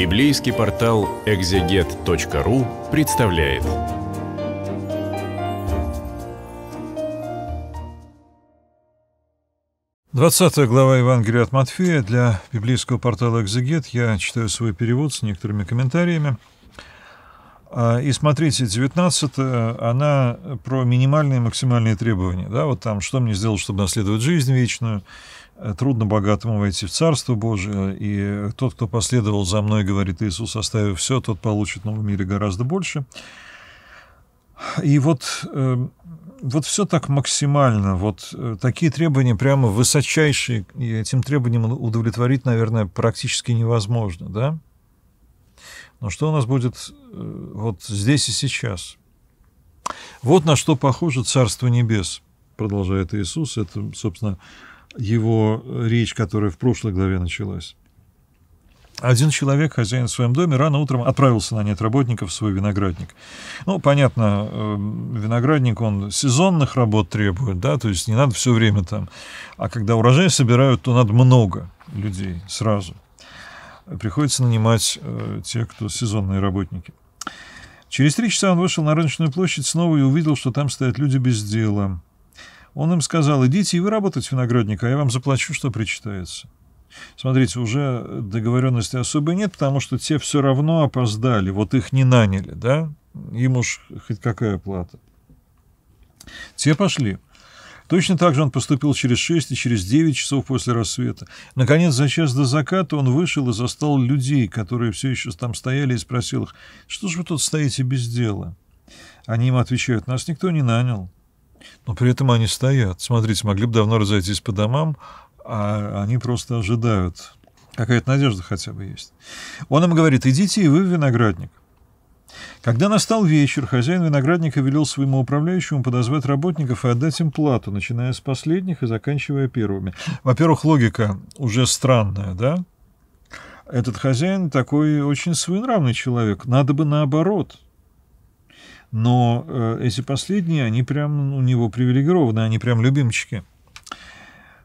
Библейский портал экзегет.ру представляет. Двадцатая глава Евангелия от Матфея для библейского портала «Экзегет». Я читаю свой перевод с некоторыми комментариями. А, и смотрите, 19 она про минимальные и максимальные требования. Да, вот там, что мне сделать, чтобы наследовать жизнь вечную – трудно богатому войти в Царство Божие, и тот, кто последовал за мной, говорит Иисус, оставив все, тот получит в новом мире гораздо больше. И вот, э, вот все так максимально, вот э, такие требования прямо высочайшие, и этим требованиям удовлетворить, наверное, практически невозможно, да? Но что у нас будет э, вот здесь и сейчас? Вот на что похоже Царство Небес, продолжает Иисус, это, собственно, его э, речь, которая в прошлой главе началась. Один человек, хозяин в своем доме, рано утром отправился нанять работников в свой виноградник. Ну, понятно, эм, виноградник, он сезонных работ требует, да, то есть не надо все время там. А когда урожай собирают, то надо много людей сразу. Приходится нанимать э, тех, кто сезонные работники. Через три часа он вышел на рыночную площадь снова и увидел, что там стоят люди без дела. Он им сказал, идите и вы работать виноградника, а я вам заплачу, что причитается. Смотрите, уже договоренности особой нет, потому что те все равно опоздали, вот их не наняли, да? Им уж хоть какая плата. Те пошли. Точно так же он поступил через шесть и через девять часов после рассвета. Наконец, за час до заката он вышел и застал людей, которые все еще там стояли, и спросил их, что же вы тут стоите без дела? Они ему отвечают, нас никто не нанял. Но при этом они стоят. Смотрите, могли бы давно разойтись по домам, а они просто ожидают. Какая-то надежда хотя бы есть. Он им говорит, идите и вы в виноградник. Когда настал вечер, хозяин виноградника велел своему управляющему подозвать работников и отдать им плату, начиная с последних и заканчивая первыми. Во-первых, логика уже странная, да? Этот хозяин такой очень своенравный человек. Надо бы наоборот – но э, эти последние, они прям ну, у него привилегированы, они прям любимчики.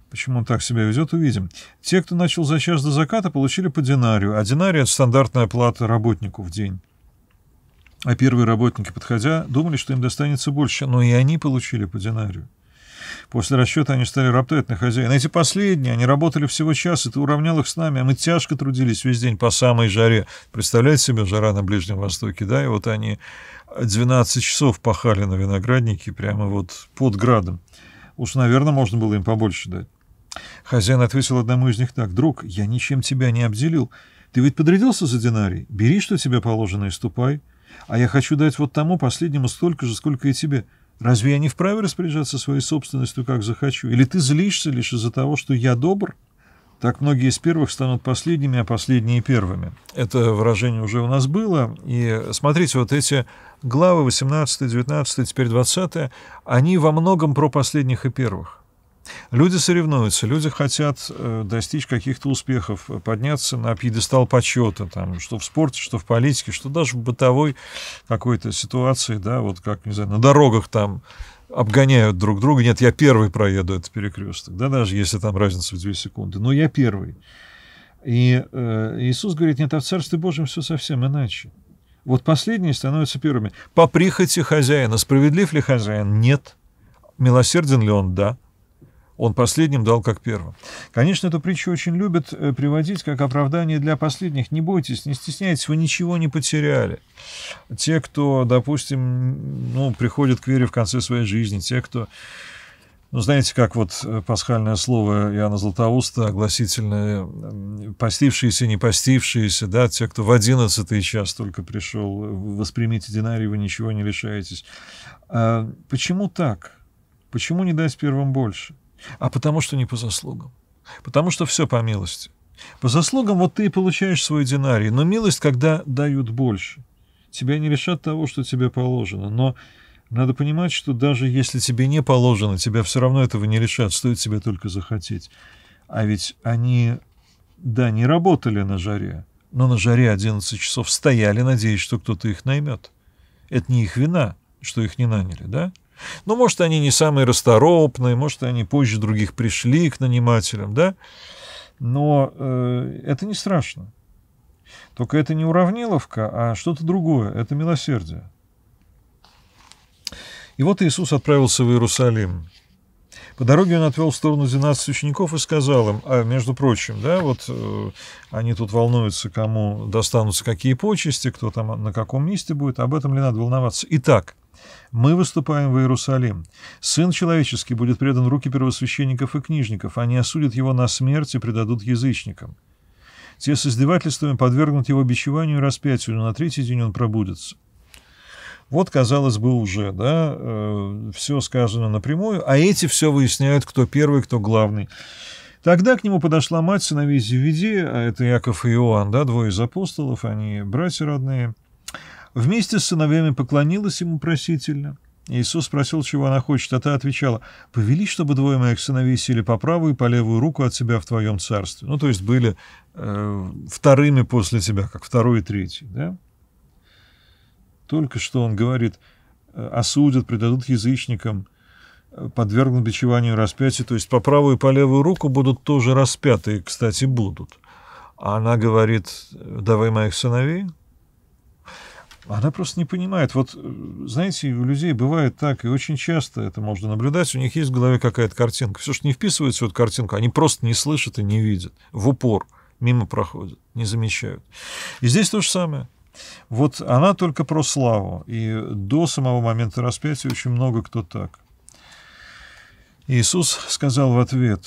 Почему он так себя ведет, увидим. Те, кто начал за час до заката, получили по динарию. А динария – это стандартная плата работнику в день. А первые работники, подходя, думали, что им достанется больше, но и они получили по динарию. После расчета они стали роптать на хозяина. Эти последние, они работали всего час, и ты уравнял их с нами, а мы тяжко трудились весь день по самой жаре. Представляете себе, жара на Ближнем Востоке, да, и вот они 12 часов пахали на винограднике прямо вот под градом. Уж, наверное, можно было им побольше дать. Хозяин ответил одному из них так. «Друг, я ничем тебя не обделил. Ты ведь подрядился за динарий? Бери, что тебе положено, и ступай. А я хочу дать вот тому последнему столько же, сколько и тебе. Разве я не вправе распоряжаться своей собственностью, как захочу? Или ты злишься лишь из-за того, что я добр? Так многие из первых станут последними, а последние первыми. Это выражение уже у нас было. И смотрите, вот эти главы 18, 19, теперь 20, они во многом про последних и первых. Люди соревнуются, люди хотят э, достичь каких-то успехов, э, подняться на пьедестал почета, там, что в спорте, что в политике, что даже в бытовой какой-то ситуации, да, вот как, не знаю, на дорогах там обгоняют друг друга. Нет, я первый проеду этот перекресток, да, даже если там разница в две секунды, но я первый. И э, Иисус говорит, нет, а в Царстве Божьем все совсем иначе. Вот последние становятся первыми. По прихоти хозяина. Справедлив ли хозяин? Нет. Милосерден ли он? Да. Он последним дал как первым. Конечно, эту притчу очень любят э, приводить как оправдание для последних. Не бойтесь, не стесняйтесь, вы ничего не потеряли. Те, кто, допустим, ну, приходит к вере в конце своей жизни, те, кто... Ну, знаете, как вот э, пасхальное слово Иоанна Златоуста, огласительное, постившиеся, не постившиеся, да, те, кто в одиннадцатый час только пришел, э, воспримите динарий, вы ничего не лишаетесь. А почему так? Почему не дать первым больше? а потому что не по заслугам. Потому что все по милости. По заслугам вот ты и получаешь свой динарий, но милость, когда дают больше. Тебя не решат того, что тебе положено, но надо понимать, что даже если тебе не положено, тебя все равно этого не решат, стоит тебе только захотеть. А ведь они, да, не работали на жаре, но на жаре 11 часов стояли, надеясь, что кто-то их наймет. Это не их вина, что их не наняли, да? Ну, может, они не самые расторопные, может, они позже других пришли к нанимателям, да? Но э, это не страшно. Только это не уравниловка, а что-то другое. Это милосердие. И вот Иисус отправился в Иерусалим. По дороге он отвел в сторону 12 учеников и сказал им, а, между прочим, да, вот э, они тут волнуются, кому достанутся какие почести, кто там на каком месте будет, об этом ли надо волноваться. Итак, мы выступаем в Иерусалим. Сын человеческий будет предан в руки первосвященников и книжников. Они осудят его на смерть и предадут язычникам. Те с издевательствами подвергнут его бичеванию и распятию, но на третий день он пробудется. Вот, казалось бы, уже, да, э, все сказано напрямую, а эти все выясняют, кто первый, кто главный. Тогда к нему подошла мать сыновей Зеведи, а это Яков и Иоанн, да, двое из апостолов, они братья родные. Вместе с сыновьями поклонилась ему просительно. Иисус спросил, чего она хочет, а та отвечала, «Повели, чтобы двое моих сыновей сели по правую и по левую руку от себя в твоем царстве». Ну, то есть были э, вторыми после тебя, как второй и третий. Да? Только что он говорит, э, осудят, предадут язычникам, э, подвергнут бичеванию распятию, то есть по правую и по левую руку будут тоже распятые, кстати, будут. А она говорит, давай моих сыновей, она просто не понимает. Вот, э, знаете, у людей бывает так, и очень часто это можно наблюдать, у них есть в голове какая-то картинка. Все, что не вписывается в эту картинку, они просто не слышат и не видят. В упор мимо проходят, не замечают. И здесь то же самое. Вот она только про славу. И до самого момента распятия очень много кто так. Иисус сказал в ответ,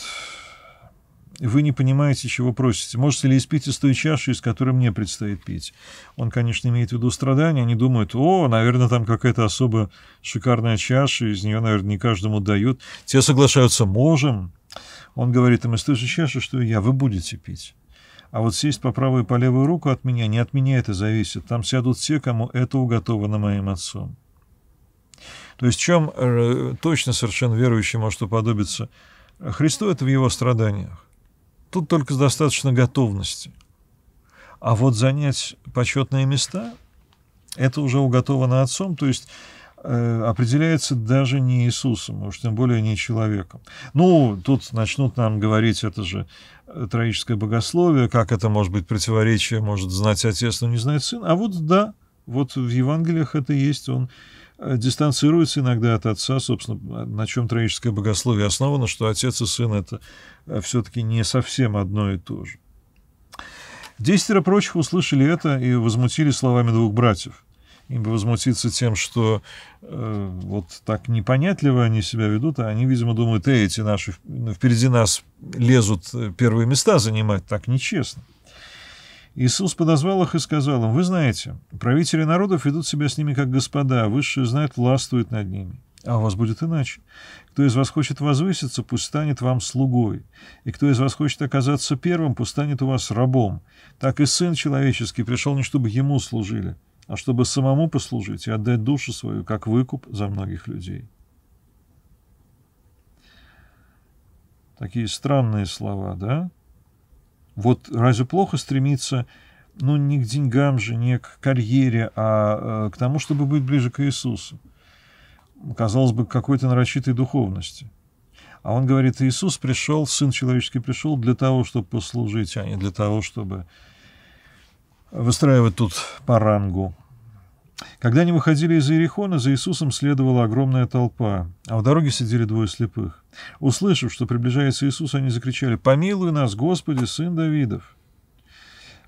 вы не понимаете, чего просите. Можете ли испить из той чаши, из которой мне предстоит пить? Он, конечно, имеет в виду страдания. Они думают, о, наверное, там какая-то особо шикарная чаша, из нее, наверное, не каждому дают. Те соглашаются, можем. Он говорит им, из той же чаши, что и я, вы будете пить. А вот сесть по правую и по левую руку от меня, не от меня это зависит. Там сядут те, кому это уготовано моим отцом. То есть чем э, точно совершенно верующий может уподобиться? Христу это в его страданиях. Тут только достаточно готовности. А вот занять почетные места – это уже уготовано отцом, то есть э, определяется даже не Иисусом, а уж тем более не человеком. Ну, тут начнут нам говорить, это же э, троическое богословие, как это может быть противоречие, может знать отец, но не знает сын. А вот да, вот в Евангелиях это есть, он Э, дистанцируется иногда от отца, собственно, на чем троическое богословие основано, что отец и сын – это э, все-таки не совсем одно и то же. Десятеро прочих услышали это и возмутили словами двух братьев. Им бы возмутиться тем, что э, вот так непонятливо они себя ведут, а они, видимо, думают, эй, эти наши впереди нас лезут э, первые места занимать, так нечестно. Иисус подозвал их и сказал им, «Вы знаете, правители народов ведут себя с ними как господа, а высшие знают, властвуют над ними. А у вас будет иначе. Кто из вас хочет возвыситься, пусть станет вам слугой. И кто из вас хочет оказаться первым, пусть станет у вас рабом. Так и Сын Человеческий пришел не чтобы ему служили, а чтобы самому послужить и отдать душу свою, как выкуп за многих людей». Такие странные слова, да? Вот разве плохо стремиться, ну, не к деньгам же, не к карьере, а э, к тому, чтобы быть ближе к Иисусу? Казалось бы, к какой-то нарочитой духовности. А он говорит, Иисус пришел, Сын Человеческий пришел для того, чтобы послужить, а не для того, чтобы выстраивать тут по рангу когда они выходили из Иерихона, за Иисусом следовала огромная толпа, а в дороге сидели двое слепых. Услышав, что приближается Иисус, они закричали «Помилуй нас, Господи, Сын Давидов!»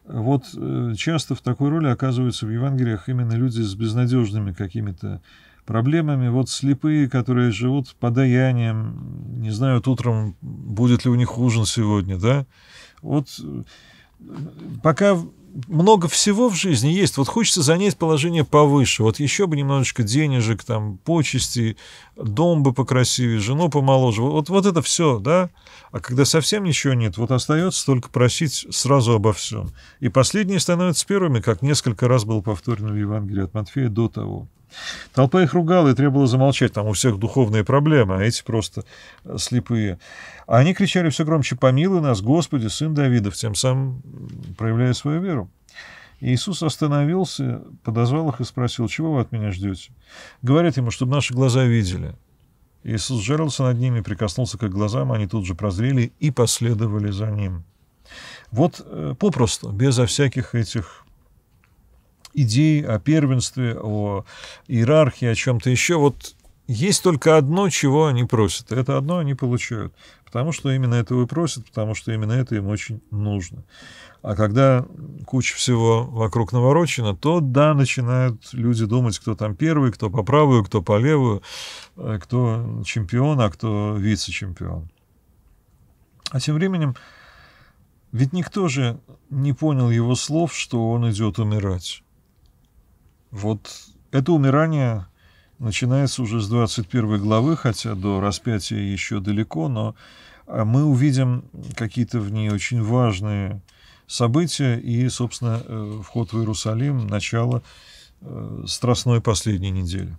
Вот э, часто в такой роли оказываются в Евангелиях именно люди с безнадежными какими-то проблемами. Вот слепые, которые живут подаянием, не знают утром, будет ли у них ужин сегодня, да? Вот э, пока много всего в жизни есть. Вот хочется занять положение повыше. Вот еще бы немножечко денежек, там, почести, дом бы покрасивее, жену помоложе. Вот, вот это все, да? А когда совсем ничего нет, вот остается только просить сразу обо всем. И последние становятся первыми, как несколько раз было повторено в Евангелии от Матфея до того. Толпа их ругала и требовала замолчать, там у всех духовные проблемы, а эти просто э, слепые. А они кричали все громче «Помилуй нас, Господи, Сын Давидов», тем самым проявляя свою веру. И Иисус остановился, подозвал их и спросил, «Чего вы от меня ждете?» Говорят ему, чтобы наши глаза видели. Иисус жарился над ними, прикоснулся к их глазам, они тут же прозрели и последовали за ним. Вот э, попросту, безо всяких этих идей о первенстве, о иерархии, о чем-то еще. Вот есть только одно, чего они просят. Это одно они получают. Потому что именно этого и просят, потому что именно это им очень нужно. А когда куча всего вокруг наворочена, то да, начинают люди думать, кто там первый, кто по правую, кто по левую, э, кто чемпион, а кто вице-чемпион. А тем временем, ведь никто же не понял его слов, что он идет умирать. Вот это умирание начинается уже с 21 главы, хотя до распятия еще далеко, но а, мы увидим какие-то в ней очень важные события и, собственно, э, вход в Иерусалим, начало э, страстной последней недели.